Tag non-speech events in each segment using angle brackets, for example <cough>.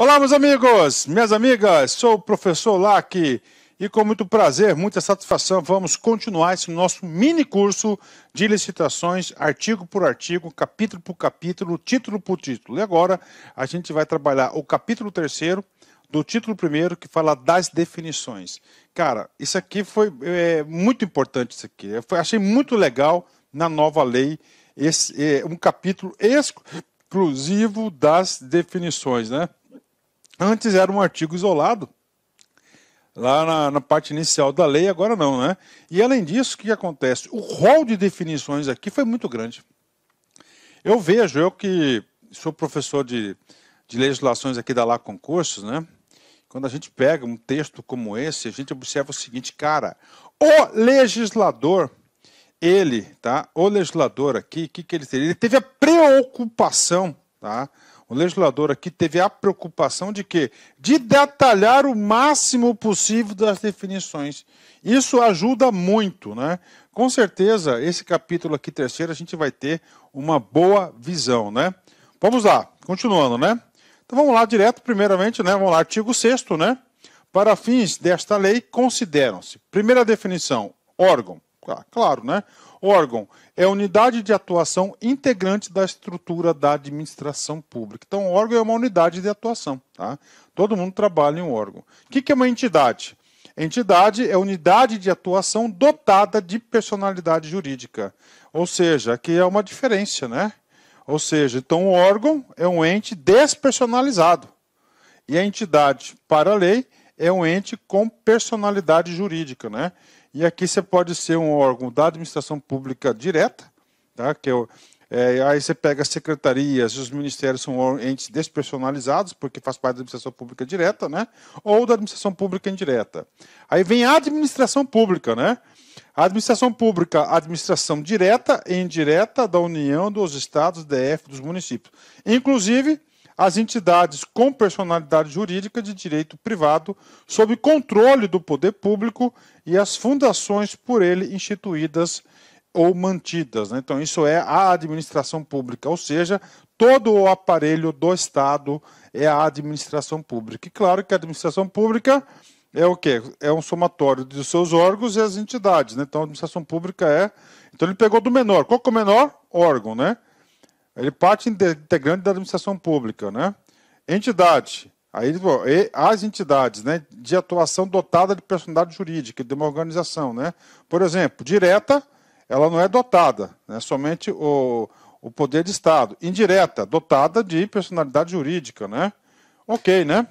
Olá, meus amigos, minhas amigas, sou o professor Lac e com muito prazer, muita satisfação, vamos continuar esse nosso mini curso de licitações, artigo por artigo, capítulo por capítulo, título por título. E agora a gente vai trabalhar o capítulo terceiro do título primeiro que fala das definições. Cara, isso aqui foi é, muito importante, isso aqui. Eu achei muito legal na nova lei esse, é, um capítulo exclusivo das definições, né? Antes era um artigo isolado, lá na, na, parte inicial da lei, agora não, né? E além disso, o que acontece? O rol de definições aqui foi muito grande. Eu vejo, eu que sou professor de, de legislações aqui da Lá Concursos, né? Quando a gente pega um texto como esse, a gente observa o seguinte, cara, o legislador, ele, tá? O legislador aqui, o que, que ele teve? Ele teve a preocupação, tá? O legislador aqui teve a preocupação de que de detalhar o máximo possível das definições. Isso ajuda muito, né? Com certeza, esse capítulo aqui terceiro a gente vai ter uma boa visão, né? Vamos lá, continuando, né? Então vamos lá direto, primeiramente, né? Vamos lá, artigo 6 né? Para fins desta lei, consideram-se, primeira definição, órgão. Ah, claro, né? Órgão é unidade de atuação integrante da estrutura da administração pública. Então, órgão é uma unidade de atuação. Tá? Todo mundo trabalha em um órgão. O que, que é uma entidade? Entidade é unidade de atuação dotada de personalidade jurídica. Ou seja, aqui é uma diferença, né? Ou seja, então o órgão é um ente despersonalizado. E a entidade, para a lei, é um ente com personalidade jurídica, né? E aqui você pode ser um órgão da administração pública direta, tá? que é, o, é aí você pega as secretarias, os ministérios são entes despersonalizados, porque faz parte da administração pública direta, né? ou da administração pública indireta. Aí vem a administração pública, né? A administração pública, administração direta e indireta da União, dos estados, DF, dos municípios. Inclusive, as entidades com personalidade jurídica de direito privado sob controle do poder público e as fundações por ele instituídas ou mantidas. Né? Então, isso é a administração pública, ou seja, todo o aparelho do Estado é a administração pública. E claro que a administração pública é o quê? É um somatório dos seus órgãos e as entidades. Né? Então, a administração pública é. Então, ele pegou do menor. Qual que é o menor? Órgão, né? Ele parte integrante da administração pública, né? Entidade. Aí as entidades né, de atuação dotada de personalidade jurídica, de uma organização. Né? Por exemplo, direta, ela não é dotada, né, somente o, o poder de Estado. Indireta, dotada de personalidade jurídica. Né? Ok, né?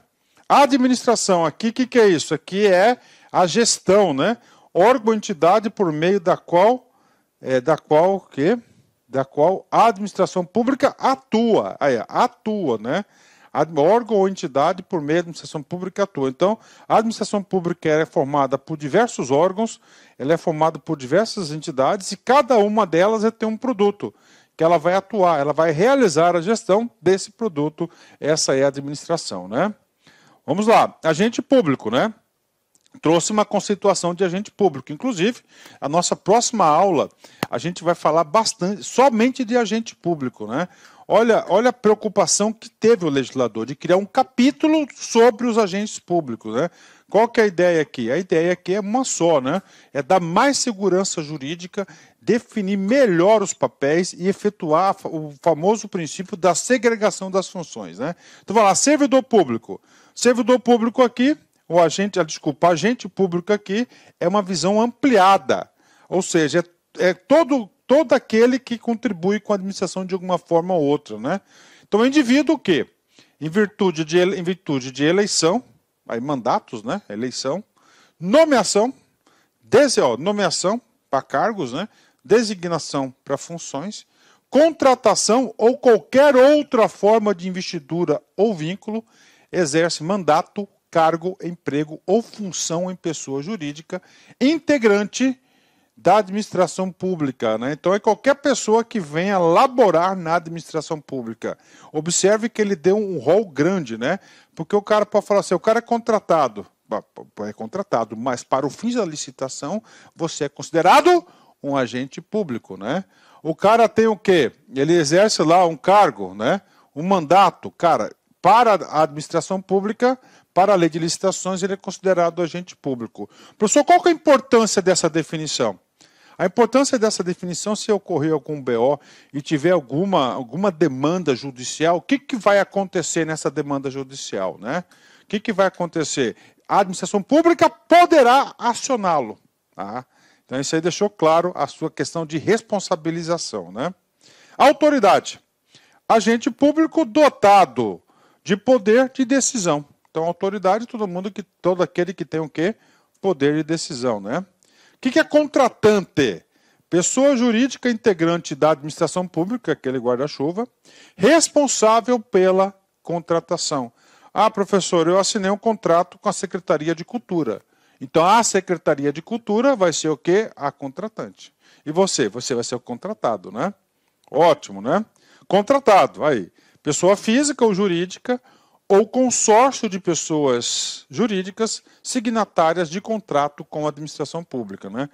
A administração aqui, o que, que é isso? Aqui é a gestão, né? Órgão entidade por meio da qual, é, da qual quê? da qual a administração pública atua, aí, atua, né? órgão ou entidade por meio da administração pública atua. Então, a administração pública é formada por diversos órgãos, ela é formada por diversas entidades e cada uma delas é, tem um produto que ela vai atuar, ela vai realizar a gestão desse produto. Essa é a administração, né? Vamos lá, agente público, né? trouxe uma conceituação de agente público. Inclusive, a nossa próxima aula, a gente vai falar bastante somente de agente público, né? Olha, olha a preocupação que teve o legislador de criar um capítulo sobre os agentes públicos, né? Qual que é a ideia aqui? A ideia aqui é uma só, né? É dar mais segurança jurídica, definir melhor os papéis e efetuar o famoso princípio da segregação das funções, né? Então, vai lá, servidor público. Servidor público aqui o agente, desculpa, agente público aqui é uma visão ampliada, ou seja, é, é todo, todo aquele que contribui com a administração de alguma forma ou outra, né? Então, o indivíduo que, em virtude de, em virtude de eleição, aí mandatos, né? Eleição, nomeação, desse, ó, nomeação para cargos, né? Designação para funções, contratação ou qualquer outra forma de investidura ou vínculo, exerce mandato, cargo, emprego ou função em pessoa jurídica integrante da administração pública. Né? Então, é qualquer pessoa que venha laborar na administração pública. Observe que ele deu um rol grande, né? Porque o cara pode falar assim: o cara é contratado. É contratado, mas para o fim da licitação, você é considerado um agente público, né? O cara tem o quê? Ele exerce lá um cargo, né? Um mandato. Cara, para a administração pública, para a lei de licitações, ele é considerado agente público. Professor, qual é a importância dessa definição? A importância dessa definição, se ocorrer algum BO e tiver alguma, alguma demanda judicial, o que, que vai acontecer nessa demanda judicial? Né? O que, que vai acontecer? A administração pública poderá acioná-lo. Tá? Então, isso aí deixou claro a sua questão de responsabilização. Né? Autoridade: agente público dotado de poder de decisão. Então, autoridade, todo mundo que todo aquele que tem o quê? Poder de decisão, né? O que, que é contratante? Pessoa jurídica integrante da administração pública, aquele guarda-chuva, responsável pela contratação. Ah, professor, eu assinei um contrato com a Secretaria de Cultura. Então, a Secretaria de Cultura vai ser o quê? A contratante. E você? Você vai ser o contratado, né? Ótimo, né? Contratado, aí. Pessoa física ou jurídica ou consórcio de pessoas jurídicas signatárias de contrato com a administração pública. Né?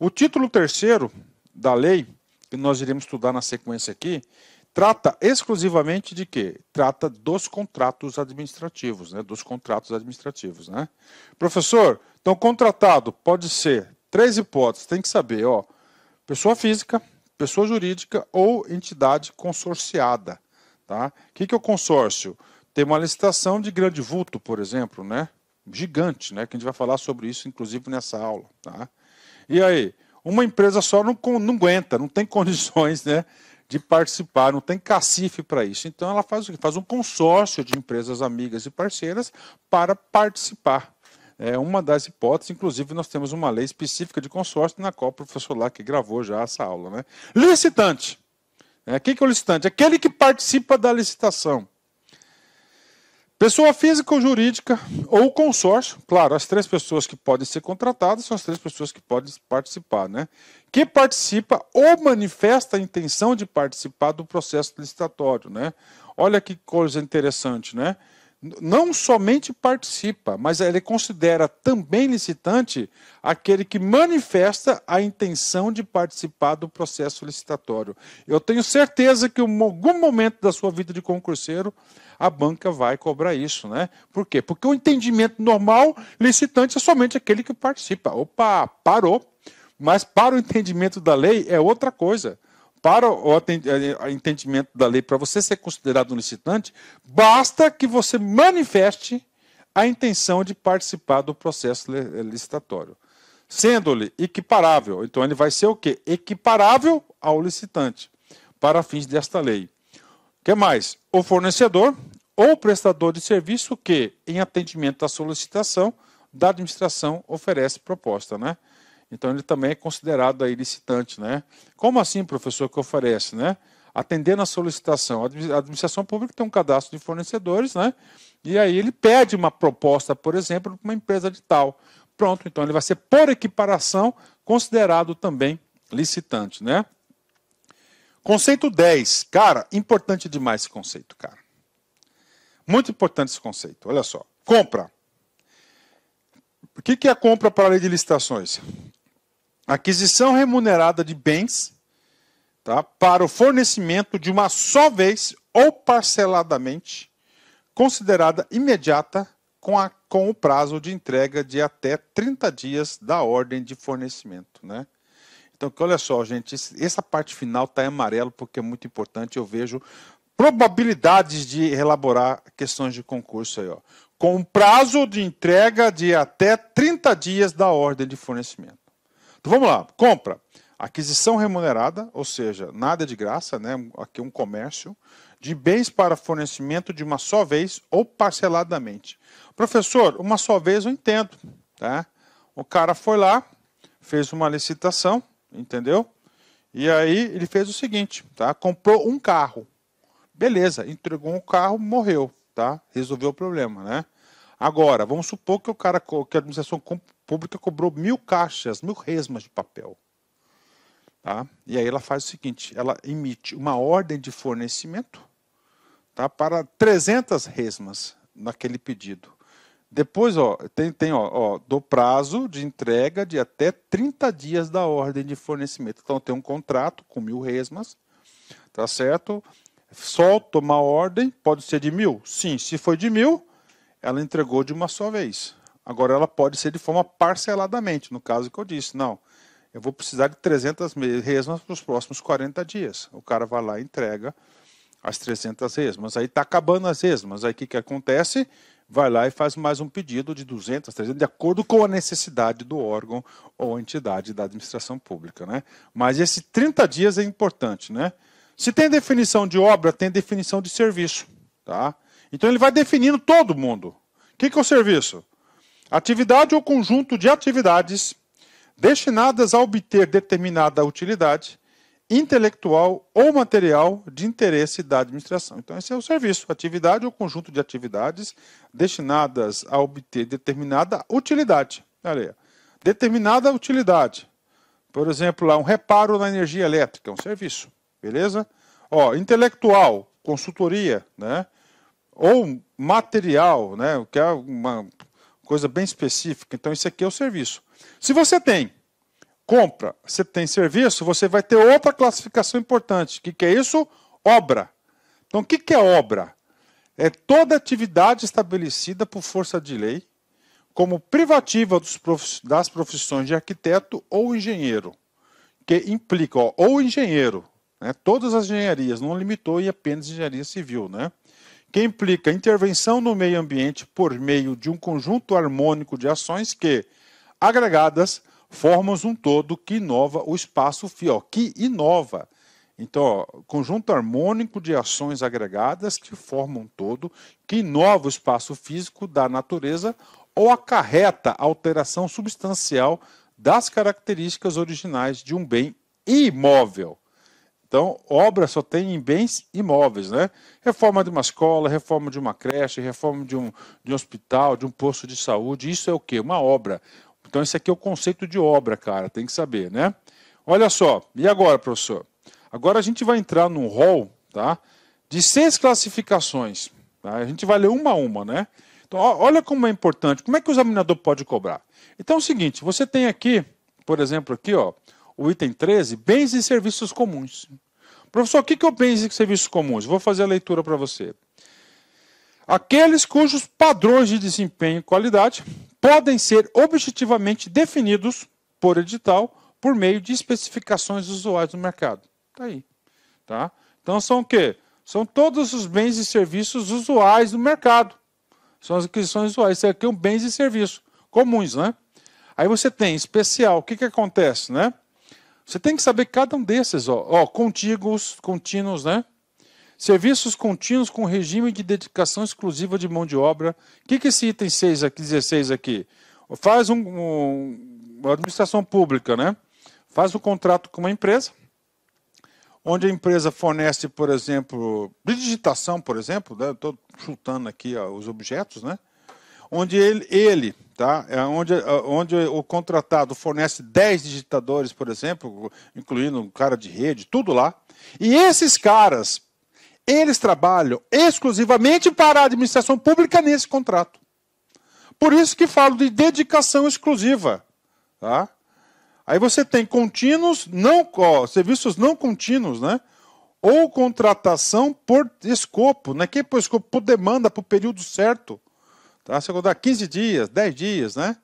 O título terceiro da lei, que nós iremos estudar na sequência aqui, trata exclusivamente de quê? Trata dos contratos administrativos, né? Dos contratos administrativos, né? Professor, então contratado pode ser três hipóteses, tem que saber, ó, pessoa física, pessoa jurídica ou entidade consorciada, tá? O que, que é o consórcio? Tem uma licitação de grande vulto, por exemplo, né? Gigante, né? Que a gente vai falar sobre isso, inclusive, nessa aula. Tá? E aí, uma empresa só não, não aguenta, não tem <laughs> condições, né? de participar, não tem cacife para isso. Então ela faz o quê? Faz um consórcio de empresas amigas e parceiras para participar. É uma das hipóteses, inclusive nós temos uma lei específica de consórcio na qual o professor lá que gravou já essa aula. Né? Licitante. É, quem que é o licitante? Aquele que participa da licitação. Pessoa física ou jurídica ou consórcio, claro, as três pessoas que podem ser contratadas são as três pessoas que podem participar, né? Que participa ou manifesta a intenção de participar do processo licitatório, né? Olha que coisa interessante, né? não somente participa, mas ele considera também licitante aquele que manifesta a intenção de participar do processo licitatório. Eu tenho certeza que em algum momento da sua vida de concurseiro, a banca vai cobrar isso, né? Por quê? Porque o entendimento normal licitante é somente aquele que participa. Opa, parou. Mas para o entendimento da lei é outra coisa para o eh, eh, entendimento da lei, para você ser considerado um licitante, basta que você manifeste a intenção de participar do processo eh, licitatório, sendo-lhe equiparável. Então ele vai ser o quê? Equiparável ao licitante, para fins desta lei. O que mais? O fornecedor ou prestador de serviço que, em atendimento à solicitação da administração, oferece proposta, né? Então ele também é considerado aí licitante, né? Como assim, professor, que oferece, né? Atendendo a solicitação. A administração pública tem um cadastro de fornecedores, né? E aí ele pede uma proposta, por exemplo, para uma empresa de tal. Pronto, então ele vai ser, por equiparação, considerado também licitante, né? Conceito 10. Cara, importante demais esse conceito, cara. Muito importante esse conceito. Olha só. Compra. O que é a compra para a lei de licitações? aquisição remunerada de bens tá, para o fornecimento de uma só vez ou parceladamente, considerada imediata com, a, com o prazo de entrega de até 30 dias da ordem de fornecimento. Né? Então, olha só, gente, essa parte final está em amarelo porque é muito importante. Eu vejo probabilidades de elaborar questões de concurso aí, ó, com prazo de entrega de até 30 dias da ordem de fornecimento. Então vamos lá, compra. Aquisição remunerada, ou seja, nada de graça, né? aqui um comércio, de bens para fornecimento de uma só vez ou parceladamente. Professor, uma só vez eu entendo. Tá? O cara foi lá, fez uma licitação, entendeu? E aí ele fez o seguinte, tá? comprou um carro. Beleza, entregou um carro, morreu, tá? Resolveu o problema, né? Agora, vamos supor que o cara que a administração Pública cobrou mil caixas, mil resmas de papel. Tá? E aí ela faz o seguinte: ela emite uma ordem de fornecimento tá? para 300 resmas naquele pedido. Depois, ó, tem, tem ó, ó, do prazo de entrega de até 30 dias da ordem de fornecimento. Então, tem um contrato com mil resmas, tá certo? Solta uma ordem, pode ser de mil? Sim, se foi de mil, ela entregou de uma só vez. Agora, ela pode ser de forma parceladamente, no caso que eu disse, não, eu vou precisar de 300 resmas para os próximos 40 dias. O cara vai lá e entrega as 300 resmas. Aí está acabando as resmas. Aí o que, que acontece? Vai lá e faz mais um pedido de 200, 300, de acordo com a necessidade do órgão ou entidade da administração pública. Né? Mas esses 30 dias é importante. Né? Se tem definição de obra, tem definição de serviço. Tá? Então ele vai definindo todo mundo. O que, que é o serviço? Atividade ou conjunto de atividades destinadas a obter determinada utilidade intelectual ou material de interesse da administração. Então, esse é o serviço, atividade ou conjunto de atividades destinadas a obter determinada utilidade. Olha aí, determinada utilidade. Por exemplo, lá, um reparo na energia elétrica, é um serviço, beleza? Ó, intelectual, consultoria, né? Ou material, né? Que é uma coisa bem específica. Então, isso aqui é o serviço. Se você tem compra, você tem serviço, você vai ter outra classificação importante. O que, que é isso? Obra. Então, o que, que é obra? É toda atividade estabelecida por força de lei como privativa prof... das profissões de arquiteto ou engenheiro, que implica ó, ou engenheiro, né, todas as engenharias, não limitou e apenas engenharia civil, né? que implica intervenção no meio ambiente por meio de um conjunto harmônico de ações que, agregadas, formam um todo que inova o espaço FIO, que inova. Então, ó, conjunto harmônico de ações agregadas que formam um todo que inova o espaço físico da natureza ou acarreta alteração substancial das características originais de um bem imóvel. Então, obra só tem em bens imóveis, né? Reforma de uma escola, reforma de uma creche, reforma de um, de um hospital, de um posto de saúde, isso é o quê? Uma obra. Então, esse aqui é o conceito de obra, cara, tem que saber, né? Olha só, e agora, professor? Agora a gente vai entrar num rol, tá? De seis classificações. Tá? A gente vai ler uma a uma, né? Então, olha como é importante. Como é que o examinador pode cobrar? Então é o seguinte, você tem aqui, por exemplo, aqui, ó, o item 13, bens e serviços comuns. Professor, o que é o bens e serviços comuns? Vou fazer a leitura para você. Aqueles cujos padrões de desempenho e qualidade podem ser objetivamente definidos por edital por meio de especificações usuais do mercado. Tá aí. Tá? Então são o quê? São todos os bens e serviços usuais do mercado. São as aquisições usuais. Isso aqui é um bens e serviços comuns, né? Aí você tem especial. O que, que acontece, né? Você tem que saber cada um desses, ó, ó contíguos, contínuos, né? Serviços contínuos com regime de dedicação exclusiva de mão de obra. O que, que esse item 6 aqui, 16 aqui? Faz um, um, uma administração pública, né? Faz um contrato com uma empresa, onde a empresa fornece, por exemplo, digitação, por exemplo, estou né? chutando aqui ó, os objetos, né? Onde ele, ele tá? É onde, é, onde o contratado fornece 10 digitadores, por exemplo, incluindo um cara de rede, tudo lá. E esses caras, eles trabalham exclusivamente para a administração pública nesse contrato. Por isso que falo de dedicação exclusiva, tá? Aí você tem contínuos, não, ó, serviços não contínuos, né? Ou contratação por escopo, né? Que é por escopo, por demanda, por período certo. Tá? Você dá 15 dias, 10 dias, né?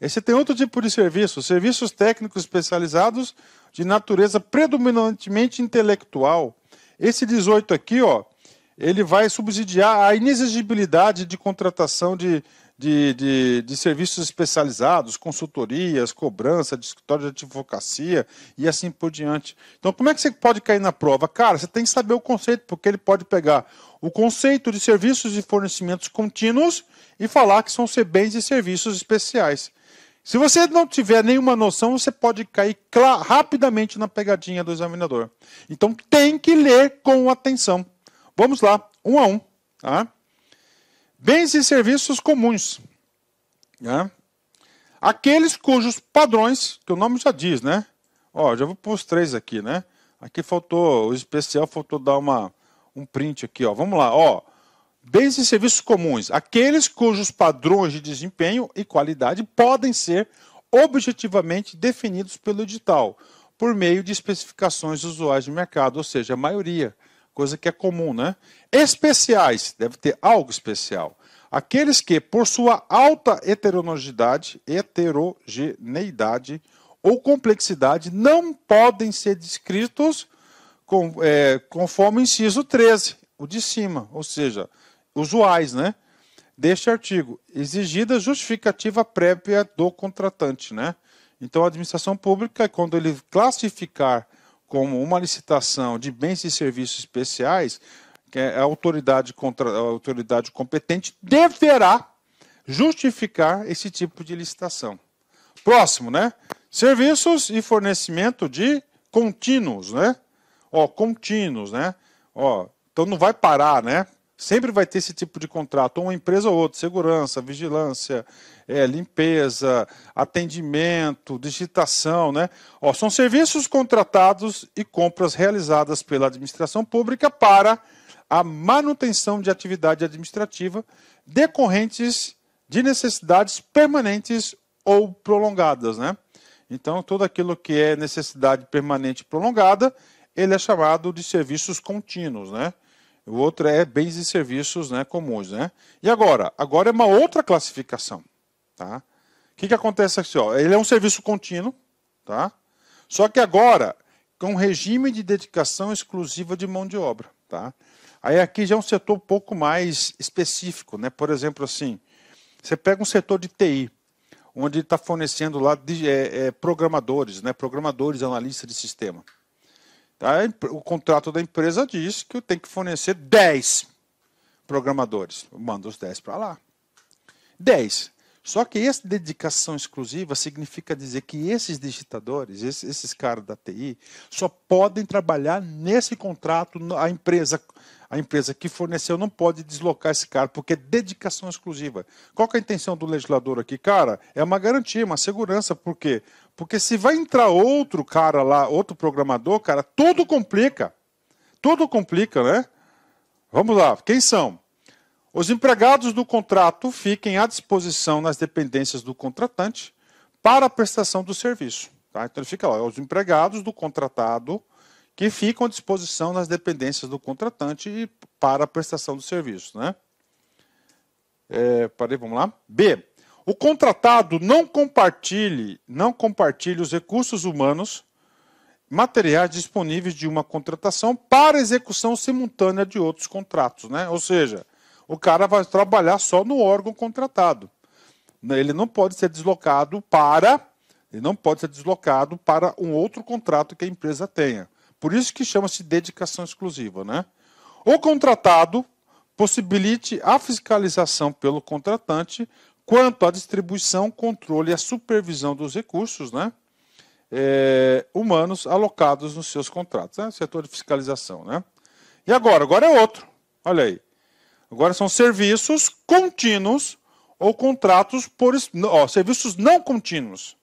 E você tem outro tipo de serviço, serviços técnicos especializados de natureza predominantemente intelectual. Esse 18 aqui, ó, ele vai subsidiar a inexigibilidade de contratação de de, de, de serviços especializados, consultorias, cobrança, de escritório de advocacia e assim por diante. Então, como é que você pode cair na prova? Cara, você tem que saber o conceito, porque ele pode pegar o conceito de serviços e fornecimentos contínuos e falar que são ser bens e serviços especiais. Se você não tiver nenhuma noção, você pode cair rapidamente na pegadinha do examinador. Então tem que ler com atenção. Vamos lá, um a um. Tá? Bens e serviços comuns. Né? Aqueles cujos padrões, que o nome já diz, né? Ó, já vou pôr os três aqui, né? Aqui faltou, o especial faltou dar uma, um print aqui, ó. Vamos lá, ó. Bens e serviços comuns. Aqueles cujos padrões de desempenho e qualidade podem ser objetivamente definidos pelo edital, por meio de especificações usuais de mercado, ou seja, a maioria coisa que é comum, né? Especiais, deve ter algo especial. Aqueles que, por sua alta heterogeneidade, heterogeneidade ou complexidade, não podem ser descritos com, é, conforme o inciso 13, o de cima, ou seja, usuais, né? Deste artigo, exigida justificativa prévia do contratante, né? Então, a administração pública, quando ele classificar como uma licitação de bens e serviços especiais, que é a autoridade, contra, a autoridade competente deverá justificar esse tipo de licitação. Próximo, né? Serviços e fornecimento de contínuos, né? Ó, contínuos, né? Ó, então não vai parar, né? Sempre vai ter esse tipo de contrato, uma empresa ou outra, segurança, vigilância, é, limpeza, atendimento, digitação, né? Ó, são serviços contratados e compras realizadas pela administração pública para a manutenção de atividade administrativa decorrentes de necessidades permanentes ou prolongadas, né? Então, tudo aquilo que é necessidade permanente prolongada, ele é chamado de serviços contínuos, né? o outro é bens e serviços né, comuns. Né? E agora? Agora é uma outra classificação. Tá? O que, que acontece aqui? Ó? Ele é um serviço contínuo, tá? só que agora com regime de dedicação exclusiva de mão de obra. Tá? Aí aqui já é um setor um pouco mais específico. Né? Por exemplo, assim, você pega um setor de TI, onde está fornecendo lá de, é, é, programadores, né? programadores analistas de sistema. O contrato da empresa diz que eu tenho que fornecer 10 programadores. manda os 10 para lá. 10. Só que essa dedicação exclusiva significa dizer que esses digitadores, esses, esses caras da TI, só podem trabalhar nesse contrato. A empresa, a empresa que forneceu não pode deslocar esse cara, porque é dedicação exclusiva. Qual é a intenção do legislador aqui? Cara, é uma garantia, uma segurança, porque porque se vai entrar outro cara lá, outro programador, cara, tudo complica. Tudo complica, né? Vamos lá, quem são? Os empregados do contrato fiquem à disposição nas dependências do contratante para a prestação do serviço. Tá? Então ele fica lá, é os empregados do contratado que ficam à disposição nas dependências do contratante e para a prestação do serviço. Né? É, parei, vamos lá. B. O contratado não compartilhe, não compartilhe os recursos humanos, materiais disponíveis de uma contratação para execução simultânea de outros contratos, né? Ou seja, o cara vai trabalhar só no órgão contratado. Né? Ele não pode ser deslocado para, ele não pode ser deslocado para um outro contrato que a empresa tenha. Por isso que chama-se dedicação exclusiva, né? O contratado possibilite a fiscalização pelo contratante Quanto à distribuição, controle e à supervisão dos recursos né, é, humanos alocados nos seus contratos, né, setor de fiscalização. Né? E agora? Agora é outro. Olha aí. Agora são serviços contínuos ou contratos por ó, serviços não contínuos.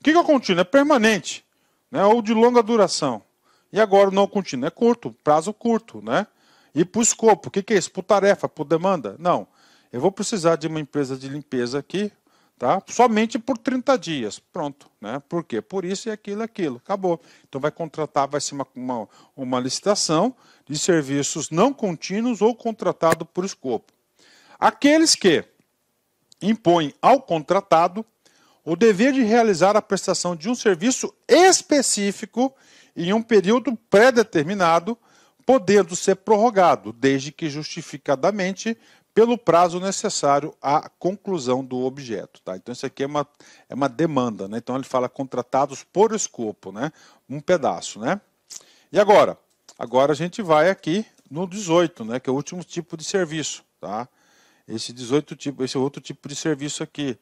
O que, é contínuo? É permanente né, ou de longa duração. E agora não contínuo é curto, prazo curto, né? E por escopo, o que, que é isso? Por tarefa, por demanda? Não. Eu vou precisar de uma empresa de limpeza aqui, tá? Somente por 30 dias. Pronto, né? Por quê? Por isso e aquilo e aquilo. Acabou. Então vai contratar, vai ser uma, uma, uma licitação de serviços não contínuos ou contratado por escopo. Aqueles que impõem ao contratado o dever de realizar a prestação de um serviço específico em um período pré-determinado, podendo ser prorrogado, desde que justificadamente pelo prazo necessário à conclusão do objeto. Tá? Então, isso aqui é uma, é uma demanda. Né? Então, ele fala contratados por escopo, né? um pedaço. Né? E agora? Agora a gente vai aqui no 18, né? que é o último tipo de serviço. Tá? Esse 18 tipo, esse outro tipo de serviço aqui.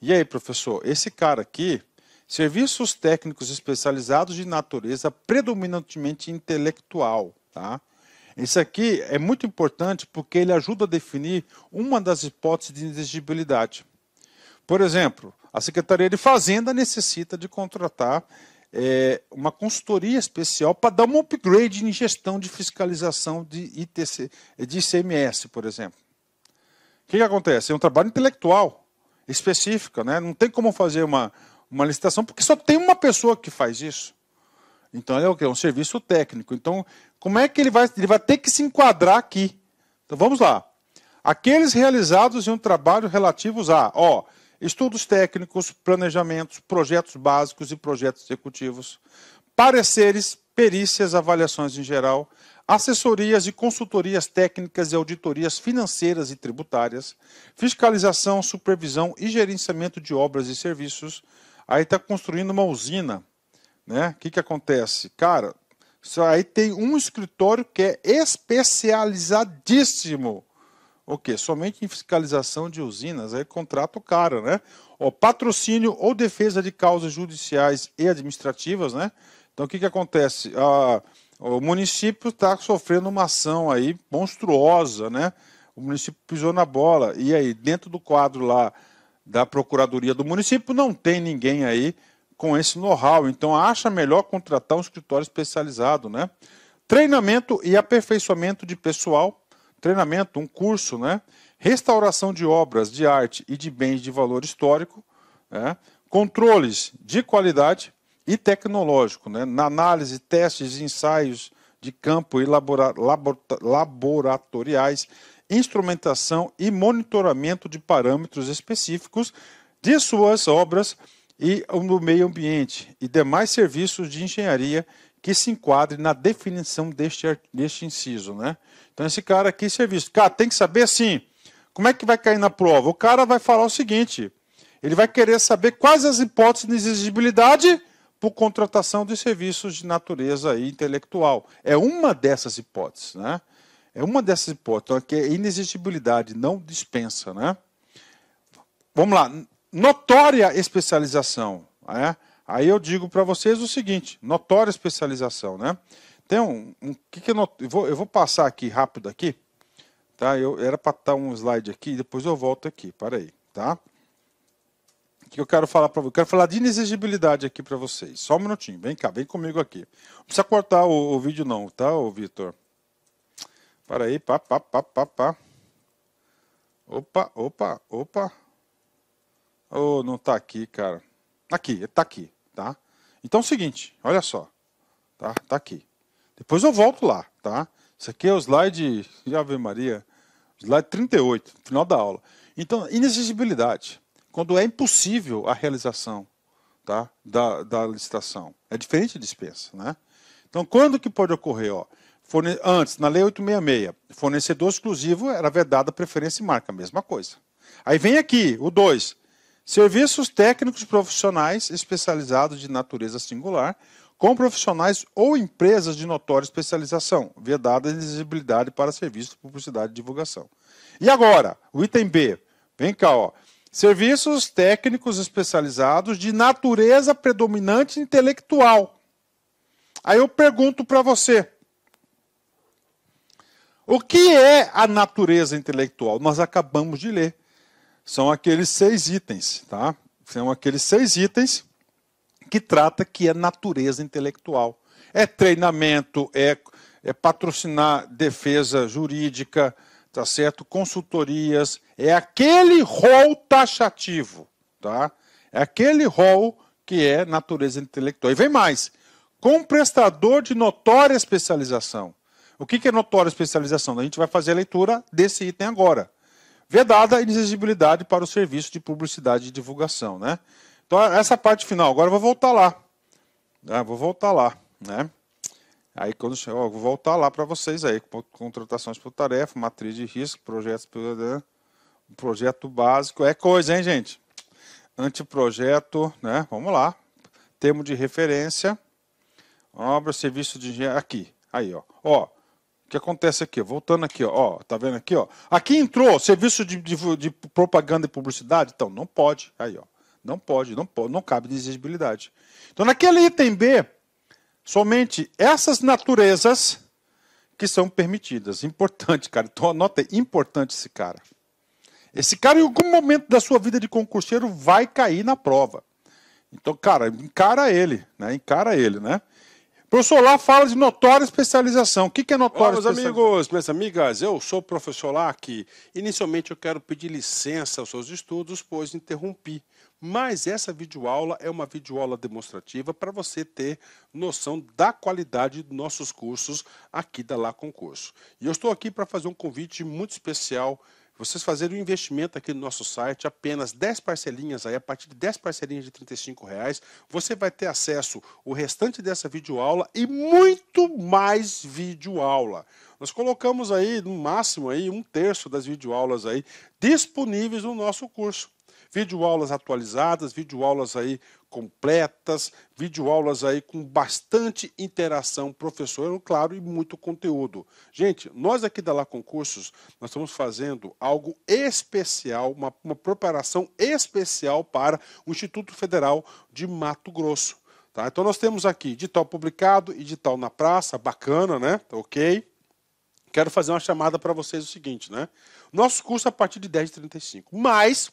E aí, professor, esse cara aqui, serviços técnicos especializados de natureza predominantemente intelectual. Tá? Isso aqui é muito importante porque ele ajuda a definir uma das hipóteses de inexigibilidade. Por exemplo, a Secretaria de Fazenda necessita de contratar é, uma consultoria especial para dar um upgrade em gestão de fiscalização de, ITC, de ICMS, por exemplo. O que, que acontece? É um trabalho intelectual específico, né? não tem como fazer uma, uma licitação porque só tem uma pessoa que faz isso. Então, é, é um serviço técnico. Então, como é que ele vai, ele vai ter que se enquadrar aqui? Então vamos lá. Aqueles realizados em um trabalho relativos a, ó, estudos técnicos, planejamentos, projetos básicos e projetos executivos, pareceres, perícias, avaliações em geral, assessorias e consultorias técnicas e auditorias financeiras e tributárias, fiscalização, supervisão e gerenciamento de obras e serviços. Aí está construindo uma usina. Né? O que, que acontece? Cara, só aí tem um escritório que é especializadíssimo. O quê? Somente em fiscalização de usinas. Aí contrata o cara, né? O patrocínio ou defesa de causas judiciais e administrativas, né? Então o que, que acontece? Ah, o município está sofrendo uma ação aí monstruosa, né? O município pisou na bola. E aí, dentro do quadro lá da Procuradoria do município, não tem ninguém aí com esse know-how. Então, acha melhor contratar um escritório especializado, né? Treinamento e aperfeiçoamento de pessoal, treinamento, um curso, né? Restauração de obras de arte e de bens de valor histórico, né? controles de qualidade e tecnológico, né? Na análise, testes, e ensaios de campo e labora labor laboratoriais, instrumentação e monitoramento de parâmetros específicos de suas obras e do meio ambiente e demais serviços de engenharia que se enquadre na definição deste, deste inciso, né? Então esse cara aqui, serviço, cara, tem que saber assim, como é que vai cair na prova? O cara vai falar o seguinte, ele vai querer saber quais as hipóteses de exigibilidade por contratação de serviços de natureza intelectual. É uma dessas hipóteses, né? É uma dessas hipóteses, então que é inexigibilidade, não dispensa, né? Vamos lá, notória especialização. Né? Aí eu digo para vocês o seguinte: notória especialização, né? Tem um, um que, que é not... eu, vou, eu vou passar aqui rápido aqui, tá? Eu era para estar tá um slide aqui, depois eu volto aqui. Para aí, tá? que eu quero falar para vocês. Quero falar de inexigibilidade aqui para vocês. Só um minutinho. Vem cá, vem comigo aqui. Não precisa cortar o, o vídeo não, tá, o Vitor? Para aí, pa pa pa pa. Opa, opa, opa. Oh, não está aqui, cara. Aqui, está aqui, tá? Então é o seguinte, olha só. Tá? Tá aqui. Depois eu volto lá, tá? Isso aqui é o slide de Ave Maria, slide 38, final da aula. Então, inexigibilidade. Quando é impossível a realização tá? da, da licitação. É diferente de dispensa, né? Então, quando que pode ocorrer? Ó? Forne... Antes, na Lei 866, fornecedor exclusivo era vedada preferência e marca, mesma coisa. Aí vem aqui, o 2, Serviços técnicos profissionais especializados de natureza singular, com profissionais ou empresas de notória especialização, vedada a exigibilidade para serviços de publicidade e divulgação. E agora, o item B. Vem cá, ó. Serviços técnicos especializados de natureza predominante intelectual. Aí eu pergunto para você: o que é a natureza intelectual? Nós acabamos de ler são aqueles seis itens, tá? São aqueles seis itens que trata que é natureza intelectual. É treinamento, é, é patrocinar defesa jurídica, tá certo? Consultorias, é aquele rol taxativo, tá? É aquele rol que é natureza intelectual. E vem mais, com prestador de notória especialização. O que é notória especialização? A gente vai fazer a leitura desse item agora vedada a inexigibilidade para o serviço de publicidade e divulgação, né? Então, essa parte final, agora eu vou voltar lá. Ah, vou voltar lá, né? Aí, quando chegar, vou voltar lá para vocês aí, contratações por tarefa, matriz de risco, projetos, projeto básico, é coisa, hein, gente? Anteprojeto, né? Vamos lá. Termo de referência, obra, serviço de engenharia, aqui, aí, ó. Ó, o que acontece aqui? Voltando aqui, ó, tá vendo aqui, ó? Aqui entrou serviço de, de, de propaganda e publicidade, então não pode. Aí, ó, não pode, não pode, não cabe de exigibilidade. Então, naquele item B, somente essas naturezas que são permitidas. Importante, cara. Então, anota aí, importante esse cara. Esse cara, em algum momento da sua vida de concurseiro, vai cair na prova. Então, cara, encara ele, né? Encara ele, né? Professor Lá fala de notória especialização. O que, que é notória especialização? meus amigos, minhas amigas, eu sou o professor aqui. Inicialmente eu quero pedir licença aos seus estudos, pois interrompi. Mas essa videoaula é uma videoaula demonstrativa para você ter noção da qualidade dos nossos cursos aqui da Lá Concurso. E eu estou aqui para fazer um convite muito especial vocês fazerem um investimento aqui no nosso site, apenas 10 parcelinhas aí, a partir de 10 parcelinhas de R$ reais, você vai ter acesso o restante dessa videoaula e muito mais videoaula. Nós colocamos aí, no máximo, aí, um terço das videoaulas aí disponíveis no nosso curso videoaulas atualizadas, videoaulas aí completas, videoaulas aí com bastante interação professor, claro, e muito conteúdo. Gente, nós aqui da Lá Concursos, nós estamos fazendo algo especial, uma, uma preparação especial para o Instituto Federal de Mato Grosso. Tá? Então nós temos aqui edital publicado, edital na praça, bacana, né? Tá ok quero fazer uma chamada para vocês o seguinte, né? Nosso curso é a partir de 10h35, mas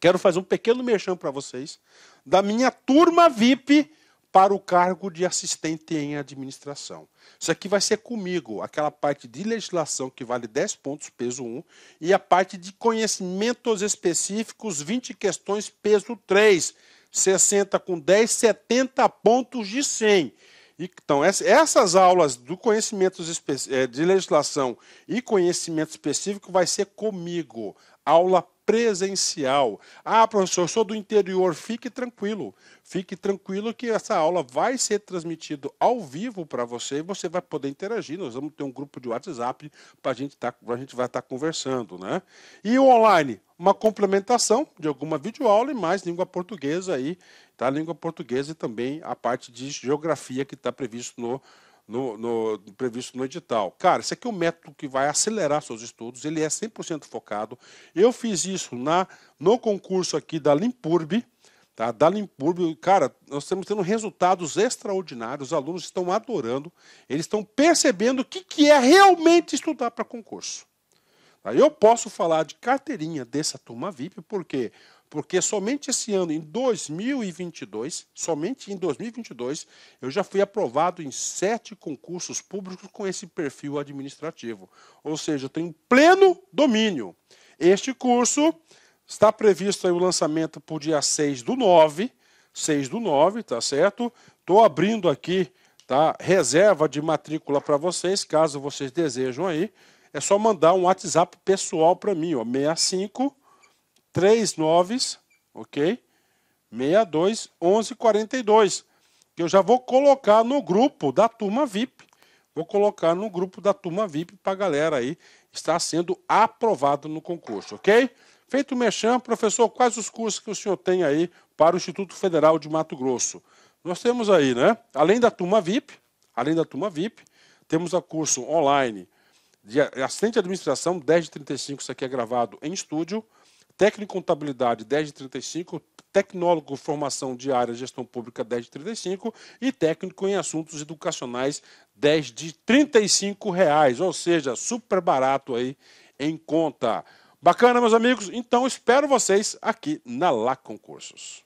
quero fazer um pequeno mexão para vocês da minha turma VIP para o cargo de assistente em administração. Isso aqui vai ser comigo, aquela parte de legislação que vale 10 pontos, peso 1, e a parte de conhecimentos específicos, 20 questões, peso 3, 60 com 10, 70 pontos de 100. Então, essas aulas do conhecimento eh, de legislação e conhecimento específico vai ser comigo, aula presencial. Ah, professor, sou do interior, fique tranquilo. Fique tranquilo que essa aula vai ser transmitida ao vivo para você e você vai poder interagir. Nós vamos ter um grupo de WhatsApp para gente tá, a gente vai estar tá conversando. Né? E o online? Uma complementação de alguma videoaula e mais língua portuguesa aí, tá? Língua portuguesa e também a parte de geografia que está previsto no no, no, previsto no edital. Cara, esse aqui é o um método que vai acelerar seus estudos, ele é 100% focado. Eu fiz isso na, no concurso aqui da Limpurb, tá? da Limpurb. Cara, nós estamos tendo resultados extraordinários, os alunos estão adorando, eles estão percebendo o que, que é realmente estudar para concurso. Tá? Eu posso falar de carteirinha dessa turma VIP, porque quê? porque somente esse ano, em 2022, somente em 2022, eu já fui aprovado em sete concursos públicos com esse perfil administrativo. Ou seja, eu tenho pleno domínio. Este curso está previsto o lançamento para o dia 6 do 9, 6 do 9, tá certo? Estou abrindo aqui tá? reserva de matrícula para vocês, caso vocês desejam aí. É só mandar um WhatsApp pessoal para mim, ó, 65 três noves, ok? 62 11 42, que eu já vou colocar no grupo da turma VIP. Vou colocar no grupo da turma VIP para a galera aí estar sendo aprovado no concurso, ok? Feito o mechan, professor, quais os cursos que o senhor tem aí para o Instituto Federal de Mato Grosso? Nós temos aí, né? Além da turma VIP, além da turma VIP, temos a curso online de assistente de administração, 10 de 35, isso aqui é gravado em estúdio técnico em contabilidade 10 de 35, tecnólogo formação de área gestão pública 10 de 35 e técnico em assuntos educacionais 10 de 35 reais, ou seja, super barato aí em conta. Bacana, meus amigos? Então espero vocês aqui na Lá Concursos.